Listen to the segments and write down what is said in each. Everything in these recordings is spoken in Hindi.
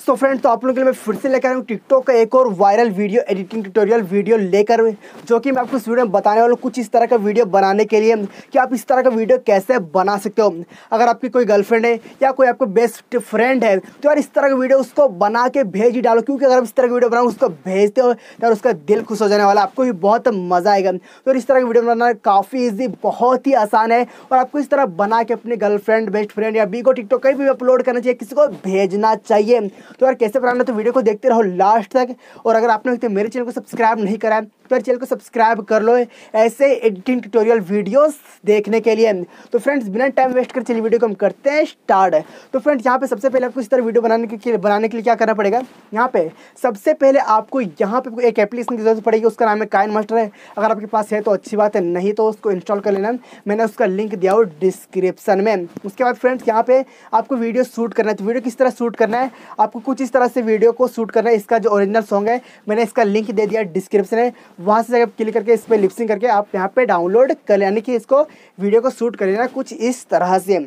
सो so फ्रेंड तो आप लोगों के लिए मैं फिर से लेकर आया हूँ टिकटॉक का एक और viral video editing tutorial video लेकर जो कि मैं आपको इस वीडियो में बताने वाला हूँ कुछ इस तरह का वीडियो बनाने के लिए कि आप इस तरह का वीडियो कैसे बना सकते हो अगर आपकी कोई गर्लफ्रेंड है या कोई आपको बेस्ट फ्रेंड है तो यार इस तरह का वीडियो उसको बना के भेज ही डालो क्योंकि अगर आप इस तरह का वीडियो बनाओ उसको भेजते हो तो उसका दिल खुश हो जाने वाला आपको भी बहुत मज़ा आएगा तो इस तरह का वीडियो बनाना काफ़ी ईजी बहुत ही आसान है और आपको इस तरह बना के अपनी गर्लफ्रेंड बेस्ट फ्रेंड या बी को टिकटॉक कहीं भी अपलोड करना चाहिए किसी को भेजना चाहिए तो यार कैसे बनाना तो वीडियो को देखते रहो लास्ट तक और अगर आपने मेरे चैनल को सब्सक्राइब नहीं करा तो चैनल को सब्सक्राइब कर लो ऐसे एडिटिंग ट्यूटोरियल वीडियोस देखने के लिए तो फ्रेंड्स बिना टाइम वेस्ट कर चलिए वीडियो को हम करते हैं स्टार्ट तो फ्रेंड्स यहाँ पे सबसे पहले आपको इस तरह वीडियो बनाने के लिए बनाने के लिए क्या करना पड़ेगा यहाँ पे सबसे पहले आपको यहाँ पे एक एप्लीकेशन की जरूरत पड़ेगी उसका नाम है काइन मास्टर है अगर आपके पास है तो अच्छी बात है नहीं तो उसको इंस्टॉल कर लेना मैंने उसका लिंक दिया हो डिस्क्रिप्सन में उसके बाद फ्रेंड्स यहाँ पे आपको वीडियो शूट करना है तो वीडियो किस तरह शूट करना है आपको कुछ इस तरह से वीडियो को शूट करना है इसका जो ओरिजिनल सॉन्ग है मैंने इसका लिंक दे दिया डिस्क्रिप्सन में वहाँ से जगह क्लिक करके इस पर लिपसिंग करके आप यहाँ पे डाउनलोड कर यानी कि इसको वीडियो को शूट कर लेना कुछ इस तरह से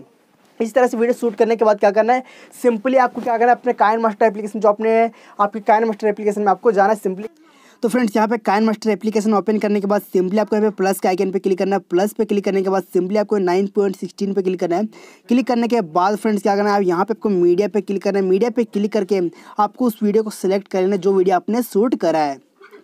इस तरह से वीडियो शूट करने के बाद क्या करना है सिंपली आपको क्या करना है अपने कायन मास्टर एप्लीकेशन जो अपने आपकी कायन मास्टर एप्लीकेशन में आपको जाना है सिंपली तो फ्रेंड्स यहाँ पे काइन मास्टर एप्लीकेशन ओपन करने के बाद सिंपली आपको यहाँ पे प्लस के आइकन पे क्लिक करना है प्लस पे क्लिक करने के बाद सिंपली आपको 9.16 पे क्लिक करना है क्लिक करने के बाद फ्रेंड्स क्या करना है आप यहाँ पे आपको मीडिया पे क्लिक करना है मीडिया पे क्लिक करके आपको उस वीडियो को सिलेक्ट कर लेना जो वीडियो आपने शूट करा है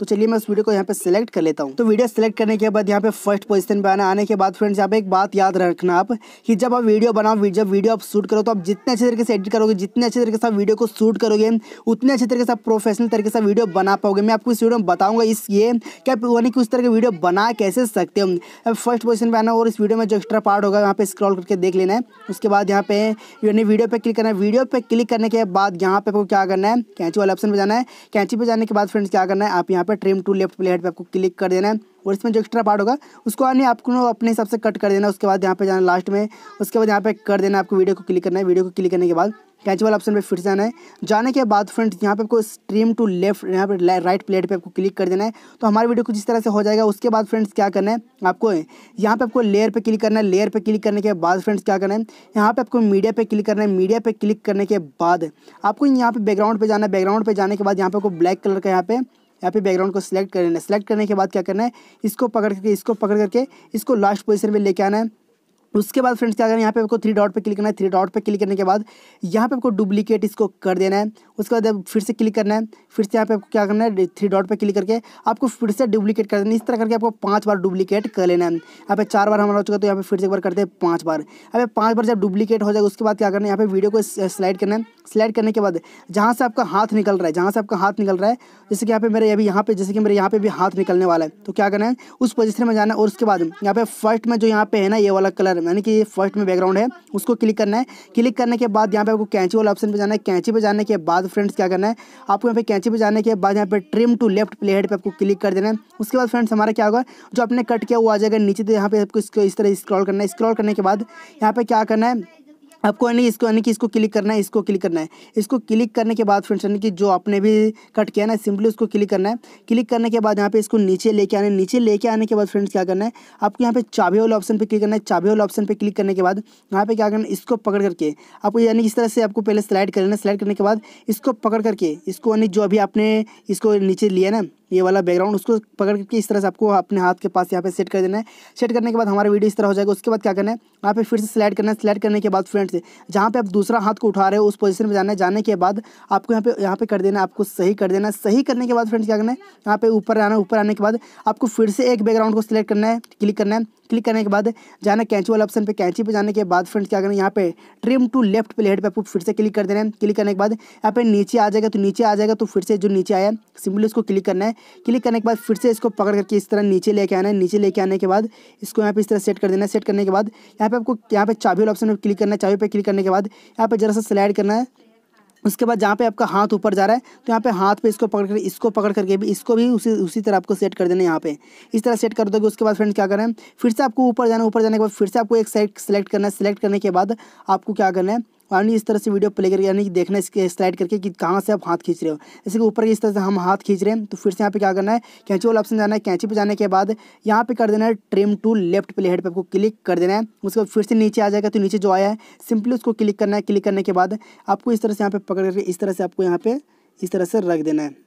तो चलिए मैं उस वीडियो को यहाँ पे सिलेक्ट कर लेता हूँ तो वीडियो सिलेक्ट करने के बाद यहाँ पे फर्स्ट पोजिशन पर आना आने के बाद फ्रेंड्स यहाँ पे एक बात याद रखना आप कि जब आप वीडियो बनाओ जब वीडियो आप शूट करो तो आप जितने अच्छे तरीके से एडिट करोगे जितने अच्छे तरीके से आप वीडियो को शूट करोगे उतने अच्छे तरीके से आप प्रोफेशनल तरीके से वीडियो बना पाओगे मैं आपको इस वीडियो में बताऊंगा इस ये कि आप यानी कि उस तरह की वीडियो बना कैसे सकते हो अब फर्स्ट पोजिशन पर आना और इस वीडियो में जो एक्स्ट्रा पार्ट होगा यहाँ पे स्क्रॉल करके देख लेना है उसके बाद यहाँ पे यानी वीडियो पर क्लिक करना है वीडियो पर क्लिक करने के बाद यहाँ पे आपको क्या करना है कैंची वाले ऑप्शन पर जाना है कैंची पे जाने के बाद फ्रेंड्स क्या करना है आप यहाँ पर पर ट्रिम टू लेफ्ट प्लेट पर आपको क्लिक कर देना है और इसमें जो एक्स्ट्रा पार्ट होगा उसको आने आपको अपने हिसाब से कट कर देना उसके बाद यहाँ पे जाना लास्ट में उसके बाद यहाँ पे कर देना आपको वीडियो को क्लिक करना है वीडियो को क्लिक करने के बाद कैच वाला ऑप्शन पे फिर से जाना है जाने के बाद फ्रेंड्स यहाँ पे आपको स्ट्रीम टू लेफ्ट यहाँ पे राइट प्लेट पे आपको क्लिक कर देना है तो हमारे वीडियो कुछ इस तरह से हो जाएगा उसके बाद फ्रेंड्स क्या करना है आपको यहाँ पे आपको लेयर पे क्लिक करना है लेयर पे क्लिक करने के बाद फ्रेंड्स क्या करना है यहाँ पे आपको मीडिया पर क्लिक करना है मीडिया पर क्लिक करने के बाद आपको यहाँ पे बैकग्राउंड पर जाना है बैकग्राउंड पे जाने के बाद यहाँ पे आपको ब्लैक कलर का यहाँ पे यहाँ पे बैकग्राउंड को सिलेक्ट कर लेना है सिलेक्ट करने के बाद क्या करना है इसको पकड़ करके इसको पकड़ करके इसको लास्ट पोजीशन पे लेके आना है उसके बाद फ्रेंड्स क्या करना यहाँ पे आपको थ्री डॉट पे क्लिक करना है थ्री डॉट पे क्लिक करने के बाद यहाँ पे आपको डुप्लीकेट इसको कर देना है उसके बाद फिर से क्लिक करना है फिर से यहाँ पे आपको क्या करना है थ्री डॉट पे क्लिक करके आपको फिर से डुप्लीकेट कर देना है इस तरह करके आपको पाँच बार डुप्लीकेट कर लेना है यहाँ पे चार बार हमारा हो चुका तो यहाँ पे फिर से एक बार करते हैं पाँच बार यहाँ पे पाँच बार जब डुप्लीकेट हो जाएगा उसके बाद क्या करना है यहाँ पे वीडियो को स्लाइड करना है स्लाइड करने के बाद जहाँ से आपका हाथ निकल रहा है जहाँ से आपका हाथ निकल रहा है जैसे कि यहाँ पे मेरे अभी यहाँ पे जैसे कि मेरे यहाँ पे भी हाथ निकलने वाला है तो क्या करना है उस पोजिशन में जाना है और उसके बाद यहाँ पे फर्स्ट में जो यहाँ पे है ना ये वाला कलर करना यानी कि ये फर्स्ट में बैकग्राउंड है उसको क्लिक करना है क्लिक करने के बाद यहाँ पे आपको कैंची वाला ऑप्शन पे जाना है कैंची पे जाने के बाद फ्रेंड्स क्या करना है आपको यहाँ पे कैंची पे जाने के बाद यहाँ पे trim to left play head पर आपको क्लिक कर देना है उसके बाद फ्रेंड्स हमारा क्या होगा जो आपने कट किया वो आ जाएगा नीचे तो यहाँ पे आपको इस तरह स्क्रॉल करना है स्क्रॉल करने के बाद यहाँ पर क्या करना है आपको यानी इसको यानी कि इसको क्लिक करना है इसको क्लिक करना है इसको क्लिक करने के बाद फ्रेंड्स यानी कि जो आपने भी कट किया ना सिंपली उसको क्लिक करना है क्लिक करने के बाद यहाँ पे इसको नीचे लेके आना है नीचे लेके आने के बाद फ्रेंड्स क्या करना है आपको यहाँ पे चाबी वाले ऑप्शन पे क्लिक करना है चाबी वाले ऑप्शन पर क्लिक करने के बाद यहाँ पे क्या करना है इसको पकड़ करके आपको यानी इस तरह से आपको पहले स्लाइड कर लेना स्लाइड करने के बाद इसको पकड़ करके इसको यानी जो अभी आपने इसको नीचे लिया ना ये वाला बैकग्राउंड उसको पकड़ करके इस तरह से आपको अपने हाथ के पास यहाँ पे सेट कर देना है सेट करने के बाद हमारा वीडियो इस तरह हो जाएगा उसके बाद क्या करना है यहाँ पे फिर से स्लाइड करना है स्लाइड करने के बाद फ्रेंड्स जहाँ पे आप दूसरा हाथ को उठा रहे हो उस पोजीशन में जाना है जाने के बाद आपको यहाँ पे यहाँ पे कर देना है आपको सही कर देना है सही करने के बाद फ्रेंड्स क्या करना है यहाँ पे ऊपर आना है ऊपर आने के बाद आपको फिर से एक बैकग्राउंड को सिलेक्ट करना है क्लिक करना है क्लिक करने के बाद जाना कैंची वाला ऑप्शन पे कैंची पे जाने के बाद फ्रेंड्स क्या करना है यहाँ पे ट्रिम टू लेफ्ट प्लेट पे आपको फिर से क्लिक कर देना है क्लिक करने के बाद यहाँ पे नीचे आ जाएगा तो नीचे आ जाएगा तो फिर से जो नीचे आया सिंपली उसको क्लिक करना है क्लिक करने के बाद फिर से इसको पकड़ करके इस तरह नीचे लेके आना है नीचे लेके आने के बाद इसको यहाँ पे इस तरह सेट कर देना है सेट करने के बाद यहाँ पे आपको यहाँ पे चाबी वाला ऑप्शन क्लिक करना है चाबी पर क्लिक करने के बाद यहाँ पे जरा सा स्लाइड करना है उसके बाद जहाँ पे आपका हाथ ऊपर जा रहा है तो यहाँ पे हाथ पे इसको पकड़ कर इसको पकड़ करके भी इसको भी उसी उसी तरह आपको सेट कर देना है यहाँ पे इस तरह सेट कर दोगे उसके बाद फ्रेंड्स क्या करें फिर से आपको ऊपर जाना ऊपर जाने के बाद फिर से आपको एक साइड सेलेक्ट करना है सेलेक्ट करने के बाद आपको क्या करना है पानी इस तरह से वीडियो प्ले करके यानी कि देखना इसके स्लाइड करके कि कहाँ से आप हाथ खींच रहे हो जैसे कि ऊपर इस तरह से हम हाथ खींच रहे हैं तो फिर से यहाँ पे क्या करना है कैंची वाला ऑप्शन जाना है कैंची पे जाने के बाद यहाँ पे कर देना है trim to left play head पर आपको क्लिक कर देना है उसके बाद फिर से नीचे आ जाएगा तो नीचे जो आया है सिंपली उसको क्लिक करना है क्लिक करने के बाद आपको इस तरह से यहाँ पे पकड़ करके इस तरह से आपको यहाँ पे इस तरह से रख देना है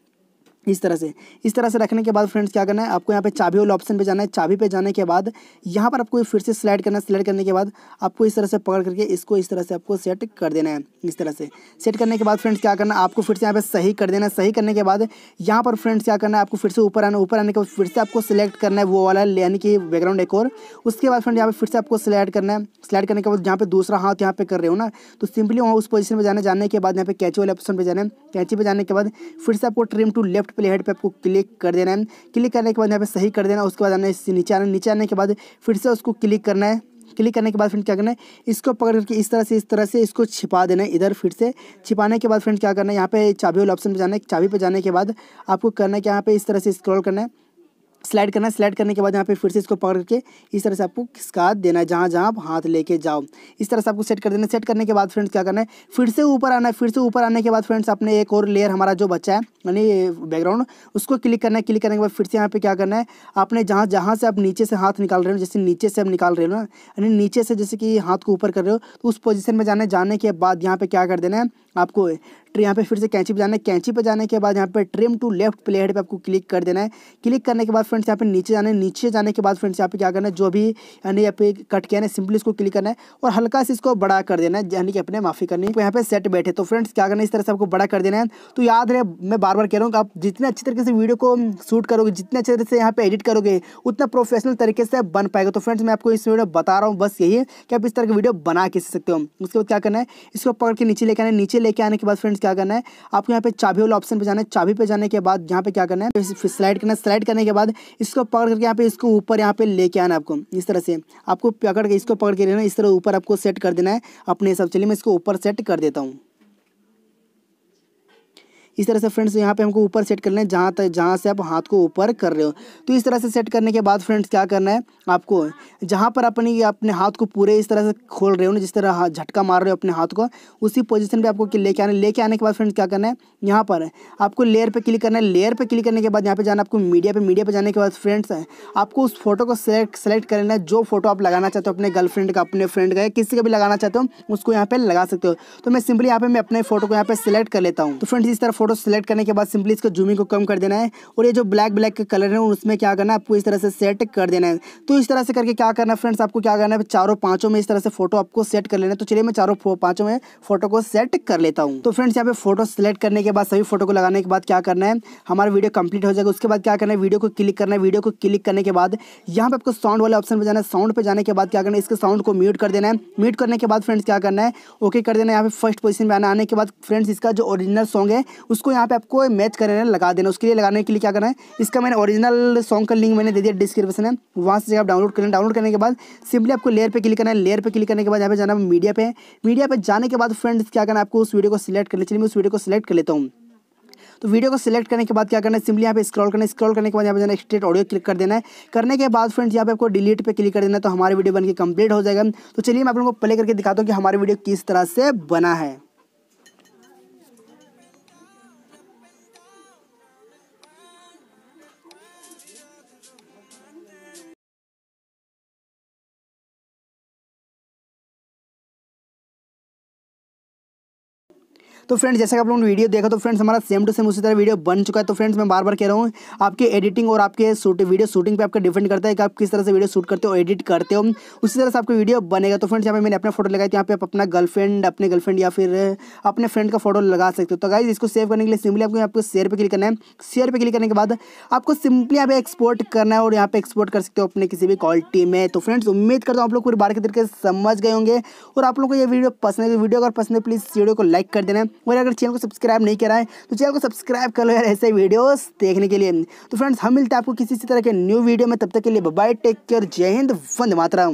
इस तरह से इस तरह से रखने के बाद फ्रेंड्स क्या करना है आपको यहाँ पे चाबी वाले ऑप्शन पे जाना है चाबी पे जाने के बाद यहाँ पर आपको फिर से स्लाइड करना है स्लाइड करने के बाद आपको इस तरह से पकड़ करके इसको इस तरह से आपको सेट कर देना है इस तरह से सेट करने के बाद फ्रेंड्स क्या करना है आपको फिर से यहाँ पे सही कर देना है सही करने के बाद यहाँ पर फ्रेंड्स क्या करना है आपको फिर से ऊपर आना ऊपर आने के बाद फिर से आपको सिलेक्ट करना है वो वाला यानी कि बैकग्राउंड एक और उसके बाद फ्रेंड यहाँ पर फिर से आपको सिलेक्ट करना है स्लाइड करने के बाद जहाँ पे दूसरा हाथ यहाँ पे कर रहे हो ना तो सिंपली वहाँ उस पोजिशन पर जाने जाने के बाद यहाँ पे कैची वाले ऑप्शन पे जाना है कैची पे जाने के बाद फिर से आपको trim to left play head पे आपको क्लिक कर देना है क्लिक करने के बाद यहाँ पे सही कर देना उसके बाद आना इससे नीचे आना नीचे आने के बाद फिर से उसको क्लिक करना है क्लिक करने के बाद फ्रेंड क्या करना है इसको पकड़ करके इस तरह से इस तरह से इसको छिपा देना है इधर फिर से छिपाने के बाद फ्रेंड क्या करना है यहाँ पे चाबी वाले ऑप्शन पे जाना है चाबी पे जाने के बाद आपको करना है कि यहाँ पे इस तरह से स्क्रॉल करना है स्लाइड करना है स्लाइड करने के बाद यहाँ पे फिर से इसको पकड़ करके इस तरह से आपको खिसका देना है जहाँ जहाँ आप हाथ लेके जाओ इस तरह से आपको सेट कर देना सेट करने के बाद फ्रेंड्स क्या करना है फिर से ऊपर आना है फिर से ऊपर आने के बाद फ्रेंड्स आपने एक और लेयर हमारा जो बच्चा है यानी बैकग्राउंड उसको क्लिक करना है क्लिक करने के बाद फिर से यहाँ पे क्या करना है आपने जहाँ जहाँ से आप नीचे से हाथ निकाल रहे हो जैसे नीचे से आप निकाल रहे हो ना यानी नीचे से जैसे कि हाथ को ऊपर कर रहे हो तो उस पोजिशन में जाने जाने के बाद यहाँ पर क्या कर देना है आपको ट्रे यहाँ पे फिर से कैंची पे जाना है कैंची पे जाने के बाद यहाँ पे trim to left play head पर आपको क्लिक कर देना है क्लिक करने के बाद फ्रेंड्स यहाँ पे नीचे जाना है नीचे जाने के बाद फ्रेंड्स यहाँ पे क्या करना है जो भी यानी यहाँ पे कट किया है सिंपली इसको क्लिक करना है और हल्का से इसको बड़ा कर देना है यानी कि अपने माफ़ी करनी है तो यहाँ पे सेट बैठे तो फ्रेंड्स क्या करना है इस तरह से आपको बड़ा कर देना है तो याद रहे मैं बार बार कह रहा हूँ आप जितने अच्छी तरीके से वीडियो को शूट करोगे जितने अच्छे तरीके से यहाँ पे एडिट करोगे उतना प्रोफेशनल तरीके से बन पाएगा तो फ्रेंड्स मैं आपको इस वीडियो बता रहा हूँ बस यही है कि आप इस तरह की वीडियो बना के सकते हो उसके बाद क्या करना है इसको पकड़ के नीचे लेके आना नीचे लेके आने के बाद फ्रेंड्स क्या करना है आपको यहाँ पे चाबी वाला ऑप्शन पे जाना है चाबी पे जाने के बाद यहाँ पे क्या करना है स्लाइड करना है स्लाइड करने के बाद इसको पकड़ करके यहाँ पे इसको ऊपर यहाँ पे लेके आना आपको इस तरह से आपको पकड़ के इसको पकड़ के लेना इस तरह ऊपर आपको सेट कर देना है अपने हिसाब चलिए मैं इसको ऊपर सेट कर देता हूँ इस तरह से फ्रेंड्स यहाँ पे हमको ऊपर सेट करना है जहाँ तक जहाँ से आप हाथ को ऊपर कर रहे हो तो इस तरह से सेट करने के बाद फ्रेंड्स क्या करना है आपको जहाँ पर अपनी अपने हाथ को पूरे इस तरह से खोल रहे हो ना जिस तरह झटका मार रहे हो अपने हाथ को उसी पोजिशन पर आपको लेके आना लेके आने के बाद फ्रेंड्स क्या करना है यहाँ पर आपको लेयर पर क्लिक करना है लेयर पर क्लिक करने के बाद यहाँ पर जाना आपको मीडिया पर मीडिया पर जाने के बाद फ्रेंड्स आपको उस फोटो को सेलेक्ट सेलेक्ट कर लेना है जो फोटो आप लगाना चाहते हो अपने गर्लफ्रेंड का अपने फ्रेंड का या किसी का भी लगाना चाहते हो उसको यहाँ पर लगा सकते हो तो मैं सिंपली यहाँ पर मैं अपने फोटो को यहाँ पर सिलेक्ट कर लेता हूँ तो फ्रेंड्स इस तरह फ़ोटो सेलेक्ट करने के बाद सिंपली इसका जूमिंग को कम कर देना है और ये जो ब्लैक ब्लैक के कलर है उसमें क्या करना है आपको इस तरह से सेट कर देना है तो इस तरह से करके क्या करना है फ्रेंड्स आपको क्या करना है चारों पाँचों में इस तरह से फोटो आपको सेट कर लेना है तो चलिए मैं चारों पाँचों में फोटो को सेट कर लेता हूँ तो फ्रेंड्स यहाँ पे फोटो सेलेक्ट करने के बाद सभी फोटो को लगाने के बाद क्या करना है हमारा वीडियो कंप्लीट हो जाएगा उसके बाद क्या करना है वीडियो को क्लिक करना है वीडियो को क्लिक करने के बाद यहाँ पे आपको साउंड वाले ऑप्शन पर जाना है साउंड पर जाने के बाद क्या करना है इसके साउंड को म्यूट कर देना है म्यूट करने के बाद फ्रेंड्स क्या करना है ओके कर देना है यहाँ पे फर्स्ट पोजिशन में आने के बाद फ्रेंड्स इसका जो ओरिजिनल सॉन्ग है उसको यहाँ पे आपको मैच कर लगा देना उसके लिए लगाने के लिए क्या करना है इसका मैंने ओरिजिनल सॉन्ग का लिंक मैंने दे दिया डिस्क्रिप्शन है वहाँ से आप डाउनलोड करें डाउनलोड करने के बाद सिंपली आपको लेयर पर क्लिक करना है लेयर पर क्लिक करने के बाद यहाँ पे जाना मीडिया पे मीडिया पर जाने के बाद फ्रेंड्स क्या करना है आपको उस वीडियो को सिलेक्ट करना चलिए मैं उस वीडियो को सिलेक्ट कर लेता हूँ तो वीडियो को सिलेक्ट करने के बाद क्या करना है सिंपली यहाँ पे स्क्रॉल करना है स्क्रॉल करने के बाद यहाँ पे जाना स्ट्रेट ऑडियो क्लिक कर देना है करने के बाद फ्रेंड्स यहाँ पे आपको डिलीट पे क्लिक कर देना है तो हमारी वीडियो बन के कंप्लीट हो जाएगा तो चलिए मैं आप लोगों को प्ले करके दिखाता हूँ कि हमारी वीडियो किस तरह से बना है तो फ्रेंड्स जैसे कि आप लोगों ने वीडियो देखा तो फ्रेंड्स हमारा सेम टू सेम उसी तरह वीडियो बन चुका है तो फ्रेंड्स मैं बार बार कह रहा हूँ आपके एडिटिंग और आपके शूट वीडियो शूटिंग पर आपका डिपेंड करता है कि आप किस तरह से वीडियो शूट करते हो एडिट करते हो उसी तरह से आपकी वीडियो बनेगा तो फ्रेंड्स यहाँ पर मैंने अपना फोटो लगाया यहाँ पर आप अपना गर्लफ्रेंड अपने गर्लफ्रेंड या फिर अपने फ्रेंड का फोटो लगा सकते हो तो गाइज इसको सेव करने के लिए सिंपली आपको यहाँ पर शेयर पर क्लिक करना है शेयर पर क्लिक करने के बाद आपको सिंपली यहाँ पे एक्सपोर्ट करना है और यहाँ पे एक्सपोर्ट कर सकते हो अपने किसी भी क्वालिटी में तो फ्रेंड्स उम्मीद करता हूँ आप लोग पूरी बार के तरीके से समझ गए होंगे और आप लोग को ये वीडियो पसंद है वीडियो तो अगर पसंद है प्लीज़ वीडियो को लाइक कर देना और अगर चैनल को सब्सक्राइब नहीं करा है तो चैनल को सब्सक्राइब कर लो यार ऐसे वीडियोस देखने के लिए तो फ्रेंड्स हम मिलते हैं आपको किसी तरह के न्यू वीडियो में तब तक के लिए बाय टेक केयर जय हिंद वंद मातरा